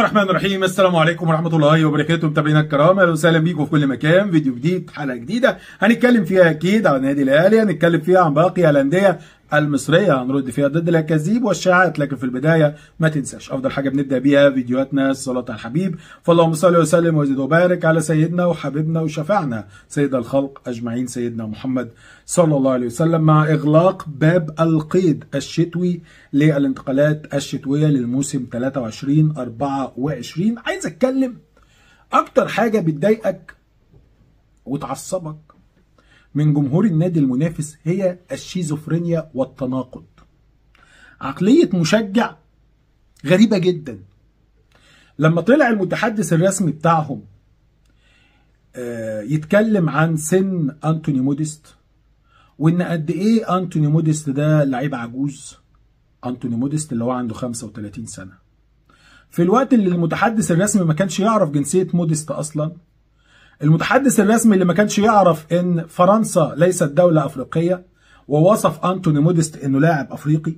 الرحمن الرحيم السلام عليكم ورحمه الله وبركاته متابعينا الكرام اهلا وسهلا بيكم في كل مكان فيديو جديد حلقه جديدة هنتكلم فيها اكيد عن النادي الاهلي هنتكلم فيها عن باقي الانديه المصرية هنرد فيها ضد الأكاذيب والشائعات لكن في البداية ما تنساش أفضل حاجة بنبدأ بيها فيديوهاتنا الصلاة على الحبيب فاللهم صل وسلم وزد وبارك على سيدنا وحبيبنا وشفعنا سيد الخلق أجمعين سيدنا محمد صلى الله عليه وسلم مع إغلاق باب القيد الشتوي للانتقالات الشتوية للموسم 23 24 عايز أتكلم أكتر حاجة بتضايقك وتعصبك من جمهور النادي المنافس هي الشيزوفرينيا والتناقض عقلية مشجع غريبة جدا لما طلع المتحدث الرسمي بتاعهم آه، يتكلم عن سن أنتوني موديست وإن قد إيه أنتوني موديست ده لعيب عجوز أنتوني موديست اللي هو عنده 35 سنة في الوقت اللي المتحدث الرسمي ما كانش يعرف جنسية موديست أصلا المتحدث الرسمي اللي ما كانش يعرف ان فرنسا ليست دولة افريقية ووصف انتوني موديست انه لاعب افريقي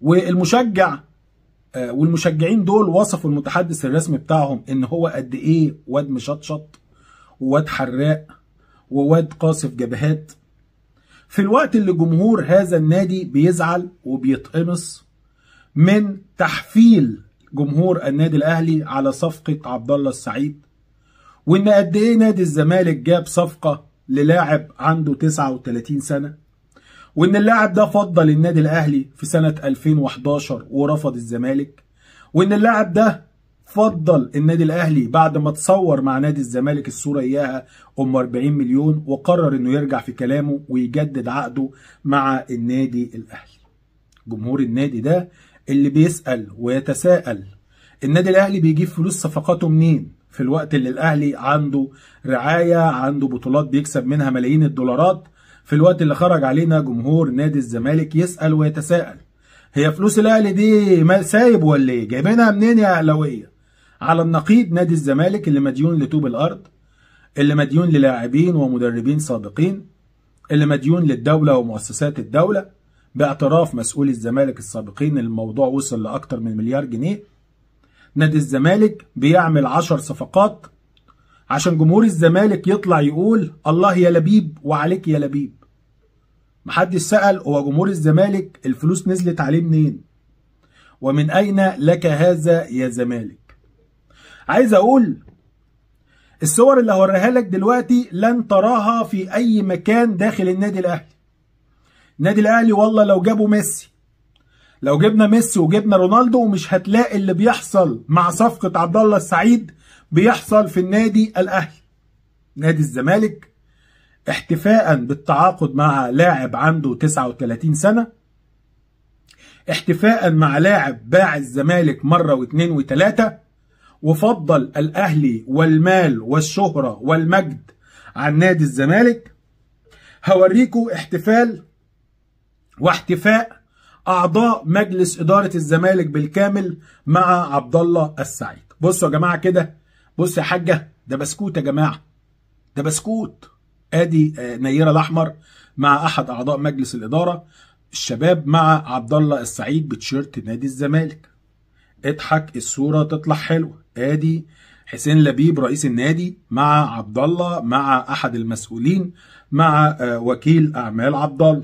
والمشجع آه، والمشجعين دول وصفوا المتحدث الرسمي بتاعهم ان هو قد ايه واد مشطشط وواد حراق وواد قاصف جبهات في الوقت اللي جمهور هذا النادي بيزعل وبيتقمص من تحفيل جمهور النادي الاهلي على صفقه عبد الله السعيد وان قد ايه نادي الزمالك جاب صفقه للاعب عنده 39 سنه وان اللاعب ده فضل النادي الاهلي في سنه 2011 ورفض الزمالك وان اللاعب ده فضل النادي الاهلي بعد ما تصور مع نادي الزمالك الصوره اياها ام 40 مليون وقرر انه يرجع في كلامه ويجدد عقده مع النادي الاهلي جمهور النادي ده اللي بيسال ويتساءل النادي الاهلي بيجيب فلوس صفقاته منين في الوقت اللي الاهلي عنده رعايه عنده بطولات بيكسب منها ملايين الدولارات في الوقت اللي خرج علينا جمهور نادي الزمالك يسال ويتساءل هي فلوس الاهلي دي سايب ولا ايه جايبينها منين يا اهلاويه على النقيض نادي الزمالك اللي مديون لطوب الارض اللي مديون للاعبين ومدربين سابقين اللي مديون للدوله ومؤسسات الدوله باعتراف مسؤولي الزمالك السابقين الموضوع وصل لاكثر من مليار جنيه نادي الزمالك بيعمل 10 صفقات عشان جمهور الزمالك يطلع يقول الله يا لبيب وعليك يا لبيب محدش سأل هو جمهور الزمالك الفلوس نزلت عليه منين ومن أين لك هذا يا زمالك عايز أقول الصور اللي هوريها لك دلوقتي لن تراها في أي مكان داخل النادي الأهلي النادي الأهلي والله لو جابوا ميسي لو جبنا ميسي وجبنا رونالدو مش هتلاقي اللي بيحصل مع صفقه عبد الله السعيد بيحصل في النادي الاهلي نادي الزمالك احتفاء بالتعاقد مع لاعب عنده 39 سنه احتفاء مع لاعب باع الزمالك مره واثنين وثلاثه وفضل الاهلي والمال والشهره والمجد عن نادي الزمالك هوريكم احتفال واحتفاء اعضاء مجلس اداره الزمالك بالكامل مع عبد الله السعيد بصوا يا جماعه كده بص يا حاجه ده بسكوت يا جماعه ده بسكوت ادي آه، نيره الاحمر مع احد اعضاء مجلس الاداره الشباب مع عبد الله السعيد بتشيرت نادي الزمالك اضحك الصوره تطلع حلوه ادي حسين لبيب رئيس النادي مع عبد الله مع احد المسؤولين مع آه، وكيل اعمال عبد الله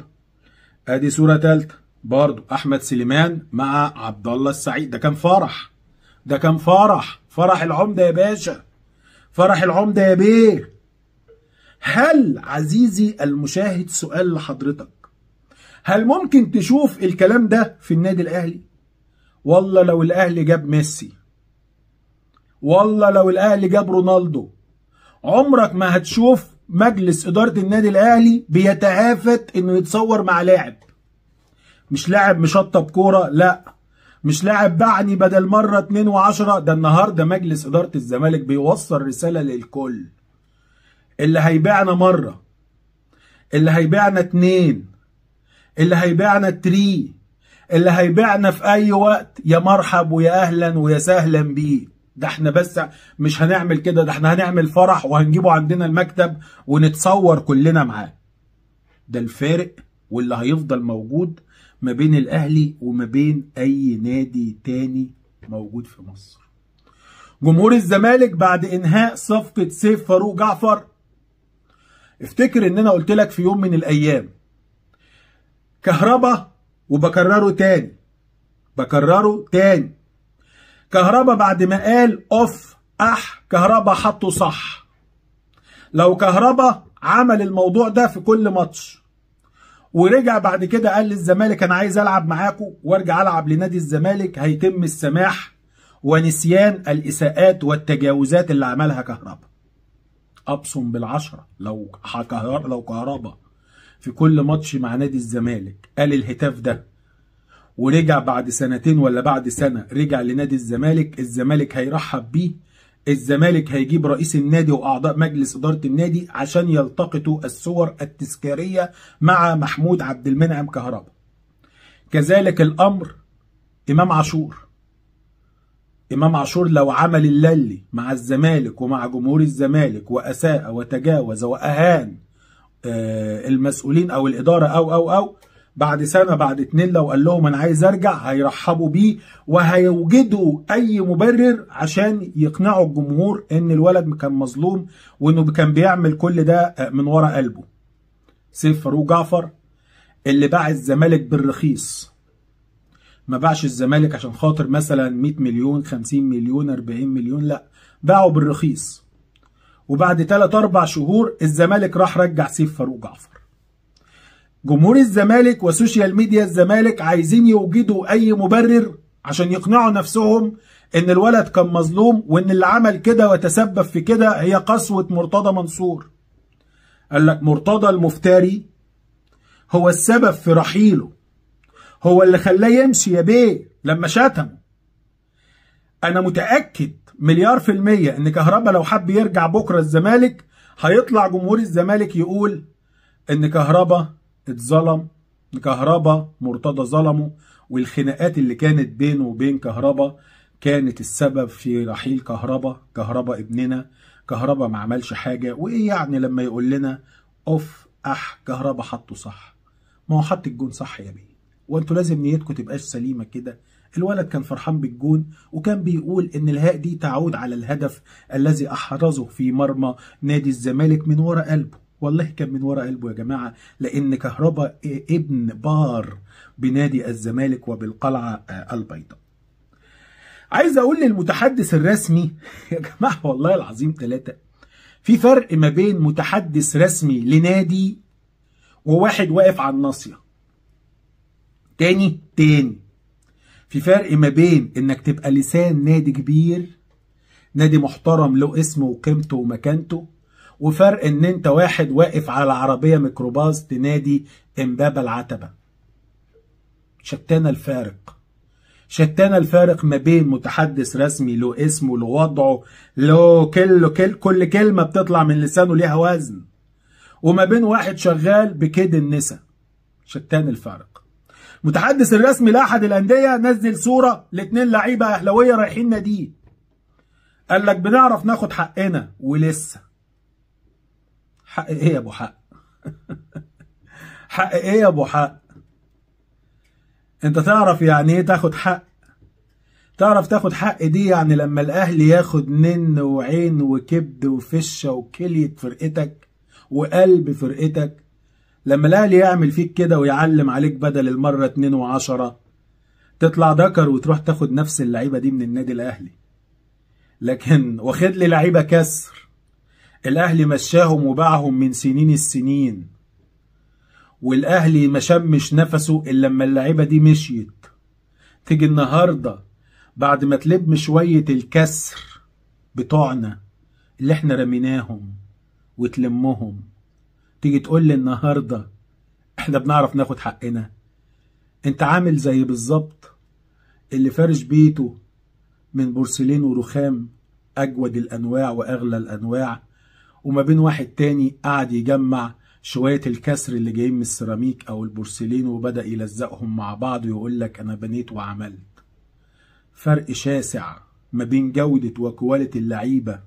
ادي صوره ثالثه برضو احمد سليمان مع عبد الله السعيد ده كان فرح ده كان فرح فرح العمده يا باشا فرح العمده يا بيه هل عزيزي المشاهد سؤال لحضرتك هل ممكن تشوف الكلام ده في النادي الاهلي والله لو الاهلي جاب ميسي والله لو الاهلي جاب رونالدو عمرك ما هتشوف مجلس اداره النادي الاهلي بيتهافت انه يتصور مع لاعب مش لاعب مشطب كوره لا مش لاعب بعني بدل مره 2 و10 ده النهارده مجلس اداره الزمالك بيوصل رساله للكل اللي هيبيعنا مره اللي هيبيعنا اتنين اللي هيبيعنا تري اللي هيبيعنا في اي وقت يا مرحب ويا اهلا ويا سهلا بيه ده احنا بس مش هنعمل كده ده احنا هنعمل فرح وهنجيبه عندنا المكتب ونتصور كلنا معاه ده الفارق واللي هيفضل موجود ما بين الاهلي وما بين اي نادي تاني موجود في مصر جمهور الزمالك بعد انهاء صفقه سيف فاروق جعفر افتكر ان انا قلت لك في يوم من الايام كهربا وبكرره تاني بكرره تاني كهربا بعد ما قال اوف اح كهربا حطه صح لو كهربا عمل الموضوع ده في كل ماتش ورجع بعد كده قال للزمالك انا عايز العب معاكم وارجع العب لنادي الزمالك هيتم السماح ونسيان الاساءات والتجاوزات اللي عملها كهربا ابصم بالعشره لو كهربا لو كهربا في كل ماتش مع نادي الزمالك قال الهتاف ده ورجع بعد سنتين ولا بعد سنه رجع لنادي الزمالك الزمالك هيرحب بيه الزمالك هيجيب رئيس النادي واعضاء مجلس اداره النادي عشان يلتقطوا الصور التذكاريه مع محمود عبد المنعم كهربا كذلك الامر امام عاشور امام عاشور لو عمل اللي مع الزمالك ومع جمهور الزمالك واساء وتجاوز واهان آه، المسؤولين او الاداره او او او بعد سنه بعد اتنين لو قال لهم انا عايز ارجع هيرحبوا بيه وهيوجدوا اي مبرر عشان يقنعوا الجمهور ان الولد كان مظلوم وانه كان بيعمل كل ده آه، من ورا قلبه سيف فاروق جعفر اللي باع الزمالك بالرخيص ما باعش الزمالك عشان خاطر مثلا 100 مليون 50 مليون 40 مليون لا باعه بالرخيص وبعد ثلاث اربع شهور الزمالك راح رجع سيف فاروق جعفر جمهور الزمالك وسوشيال ميديا الزمالك عايزين يوجدوا اي مبرر عشان يقنعوا نفسهم ان الولد كان مظلوم وان اللي عمل كده وتسبب في كده هي قسوة مرتضى منصور قال لك مرتضى المفتري هو السبب في رحيله هو اللي خلاه يمشي يا بيه لما شتمه انا متأكد مليار في المية ان كهربا لو حب يرجع بكرة الزمالك هيطلع جمهور الزمالك يقول ان كهربا اتظلم كهربا مرتضى ظلمه والخناقات اللي كانت بينه وبين كهربا كانت السبب في رحيل كهربا كهربا ابننا كهربا ما عملش حاجة وايه يعني لما يقول لنا اوف اح كهربا حطه صح ما هو حط الجون صح يا بيه وانتوا لازم نيتكم تبقاش سليمة كده الولد كان فرحان بالجون وكان بيقول ان الهاء دي تعود على الهدف الذي احرزه في مرمى نادي الزمالك من ورا قلبه والله كان من ورا قلبه يا جماعه لان كهربا ابن بار بنادي الزمالك وبالقلعه آه، البيضاء. عايز اقول للمتحدث الرسمي يا جماعه والله العظيم ثلاثه في فرق ما بين متحدث رسمي لنادي وواحد واقف على الناصيه. تاني تاني في فرق ما بين انك تبقى لسان نادي كبير نادي محترم له اسمه وقيمته ومكانته وفرق ان انت واحد واقف على عربية ميكروباص تنادي امباب العتبة شتان الفارق شتان الفارق ما بين متحدث رسمي له اسمه له وضعه له كل, كل كل كلمة بتطلع من لسانه ليها وزن وما بين واحد شغال بكيد النسا شتان الفارق متحدث الرسمي لاحد الانديه نزل صوره لاتنين لعيبه اهلاويه رايحين ناديه قال لك بنعرف ناخد حقنا ولسه حق ايه يا ابو حق حق ايه يا ابو حق انت تعرف يعني ايه تاخد حق تعرف تاخد حق دي يعني لما الاهل ياخد نن وعين وكبد وفشه وكليه فرقتك وقلب فرقتك لما الاهل يعمل فيك كده ويعلم عليك بدل المره اتنين وعشرة تطلع دكر وتروح تاخد نفس اللعيبه دي من النادي الاهلي لكن واخد لي لعيبه كسر الأهلي مشاهم وباعهم من سنين السنين والأهلي ما شمش نفسه إلا لما اللعيبة دي مشيت تيجي النهاردة بعد ما تلم شوية الكسر بتوعنا اللي احنا رميناهم وتلمهم تيجي تقول لي النهاردة احنا بنعرف ناخد حقنا انت عامل زي بالظبط اللي فارش بيته من بورسلين ورخام اجود الانواع واغلى الانواع وما بين واحد تاني قعد يجمع شوية الكسر اللي جايين من السيراميك أو البورسلين وبدأ يلزقهم مع بعض ويقول لك أنا بنيت وعملت فرق شاسع ما بين جودة وكواليتي اللعيبة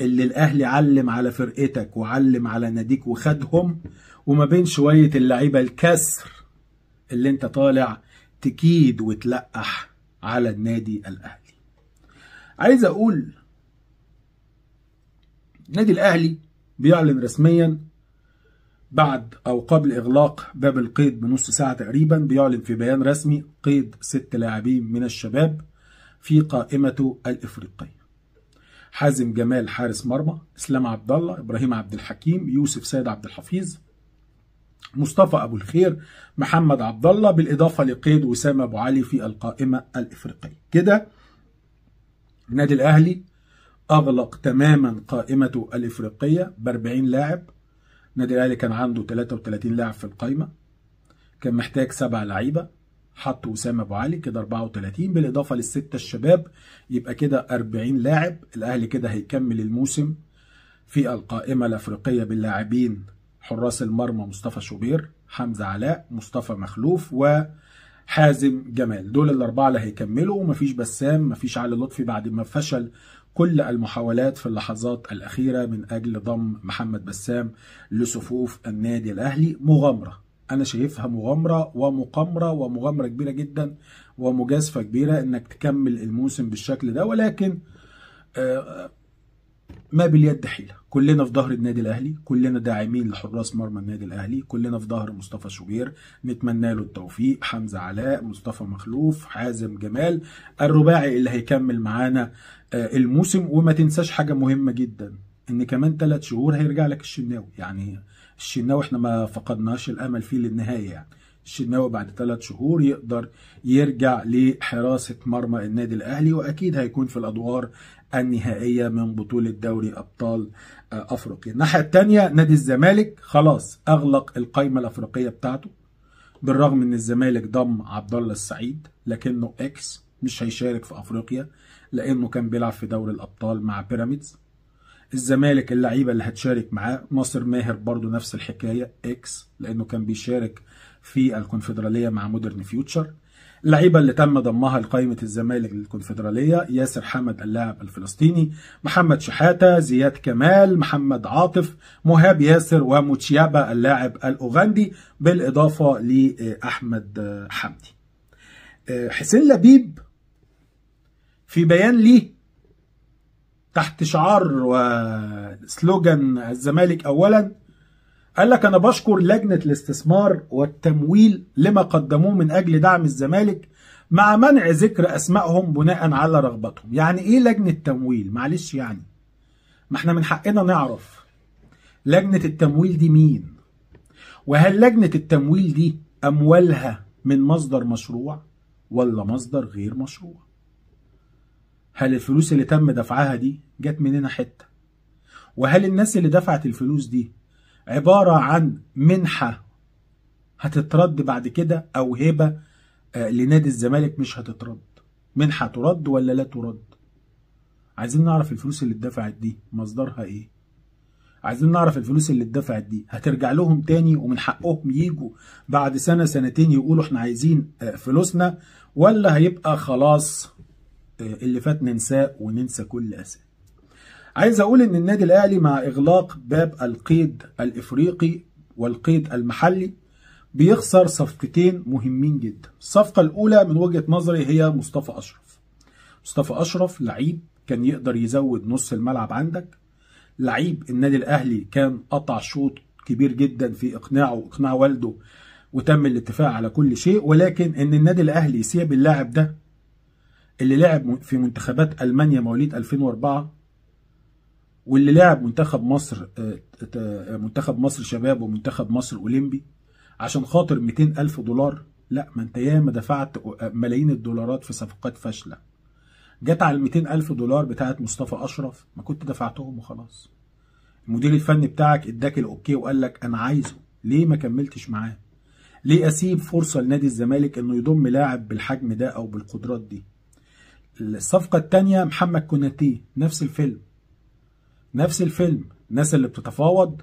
اللي الأهلي علم على فرقتك وعلم على ناديك وخدهم وما بين شوية اللعيبة الكسر اللي انت طالع تكيد وتلقح على النادي الأهلي عايز أقول النادي الاهلي بيعلن رسميا بعد او قبل اغلاق باب القيد بنص ساعه تقريبا بيعلن في بيان رسمي قيد ست لاعبين من الشباب في قائمته الافريقيه حازم جمال حارس مرمى اسلام عبد الله ابراهيم عبد الحكيم يوسف سيد عبد الحفيظ مصطفى ابو الخير محمد عبد الله بالاضافه لقيد وسام ابو علي في القائمه الافريقيه كده النادي الاهلي اغلق تماما قائمته الافريقيه ب 40 لاعب النادي الاهلي كان عنده 33 لاعب في القايمه كان محتاج سبع لعيبه حط اسامه ابو علي كده 34 بالاضافه للسته الشباب يبقى كده 40 لاعب الاهلي كده هيكمل الموسم في القائمه الافريقيه باللاعبين حراس المرمى مصطفى شوبير حمزه علاء مصطفى مخلوف و حازم جمال دول الاربعه اللي هيكملوا ومفيش بسام مفيش علي لطفي بعد ما فشل كل المحاولات في اللحظات الأخيرة من أجل ضم محمد بسام لصفوف النادي الأهلي مغامرة أنا شايفها مغامرة ومقامرة ومغامرة كبيرة جدا ومجازفة كبيرة إنك تكمل الموسم بالشكل ده ولكن آه ما باليد حيلة كلنا في ظهر النادي الاهلي كلنا داعمين لحراس مرمى النادي الاهلي كلنا في ظهر مصطفى شوبير نتمنى له التوفيق حمزه علاء مصطفى مخلوف حازم جمال الرباعي اللي هيكمل معانا آه، الموسم وما تنساش حاجه مهمه جدا ان كمان ثلاث شهور هيرجع لك الشناوي يعني الشناوي احنا ما فقدناش الامل فيه للنهايه يعني الشناوي بعد ثلاث شهور يقدر يرجع لحراسة مرمى النادي الأهلي وأكيد هيكون في الأدوار النهائية من بطولة دوري أبطال آه، أفريقيا الناحية الثانية نادي الزمالك خلاص أغلق القائمة الأفريقية بتاعته بالرغم ان الزمالك ضم عبد الله السعيد لكنه اكس مش هيشارك في افريقيا لانه كان بيلعب في دوري الابطال مع بيراميدز الزمالك اللعيبه اللي هتشارك معاه ناصر ماهر برضو نفس الحكايه اكس لانه كان بيشارك في الكونفدراليه مع مودرن فيوتشر اللعيبه اللي تم ضمها لقائمه الزمالك الكونفدراليه ياسر حمد اللاعب الفلسطيني محمد شحاته زياد كمال محمد عاطف مهاب ياسر وموتشيابا اللاعب الاوغندي بالاضافه لاحمد حمدي حسين لبيب في بيان ليه تحت شعار وسلوجان الزمالك اولا قال لك أنا بشكر لجنة الاستثمار والتمويل لما قدموه من أجل دعم الزمالك مع منع ذكر أسمائهم بناء على رغبتهم يعني إيه لجنة تمويل معلش يعني ما احنا من حقنا نعرف لجنة التمويل دي مين وهل لجنة التمويل دي أموالها من مصدر مشروع ولا مصدر غير مشروع هل الفلوس اللي تم دفعها دي جت مننا حتة وهل الناس اللي دفعت الفلوس دي عبارة عن منحة هتترد بعد كده أو هبة آه، لنادي الزمالك مش هتترد منحة ترد ولا لا ترد عايزين نعرف الفلوس اللي اتدفعت دي مصدرها ايه عايزين نعرف الفلوس اللي اتدفعت دي هترجع لهم تاني ومن حقهم يجوا بعد سنة سنتين يقولوا احنا عايزين آه، فلوسنا ولا هيبقى خلاص آه، اللي فات ننساه وننسى كل أساس عايز اقول ان النادي الاهلي مع اغلاق باب القيد الافريقي والقيد المحلي بيخسر صفقتين مهمين جدا الصفقه الاولى من وجهه نظري هي مصطفى اشرف مصطفى اشرف لعيب كان يقدر يزود نص الملعب عندك لعيب النادي الاهلي كان قطع شوط كبير جدا في اقناعه واقناع والده وتم الاتفاق على كل شيء ولكن ان النادي الاهلي يسيب اللاعب ده اللي لعب في منتخبات المانيا مواليد 2004 واللي لعب منتخب مصر آه، آه، منتخب مصر شباب ومنتخب مصر اولمبي عشان خاطر 200 الف دولار لا ما انت ياما دفعت آه، ملايين الدولارات في صفقات فاشله جت على ال 200 الف دولار بتاعه مصطفى اشرف ما كنت دفعتهم وخلاص المدير الفني بتاعك اداك الاوكي وقال لك انا عايزه ليه ما كملتش معاه ليه اسيب فرصه لنادي الزمالك انه يضم لاعب بالحجم ده او بالقدرات دي الصفقه الثانيه محمد كوناتي نفس الفيلم نفس الفيلم الناس اللي بتتفاوض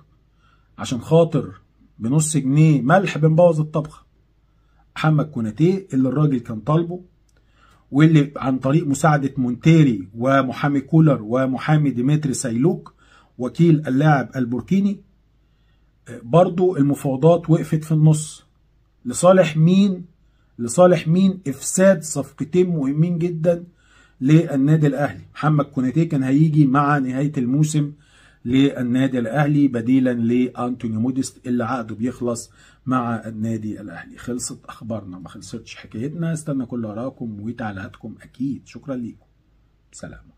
عشان خاطر بنص جنيه ملح بنبوظ الطبخه محمد كوناتيه اللي الراجل كان طالبه واللي عن طريق مساعدة مونتيري ومحامي كولر ومحامي ديمتري سايلوك وكيل اللاعب البوركيني برضو المفاوضات وقفت في النص لصالح مين لصالح مين افساد صفقتين مهمين جدا للنادي الاهلي محمد كوناتي كان هيجي مع نهايه الموسم للنادي الاهلي بديلا لانتوني موديست اللي عقده بيخلص مع النادي الاهلي خلصت اخبارنا ما خلصتش حكايتنا استنى كل اراكم وتعليقاتكم اكيد شكرا ليكم سلام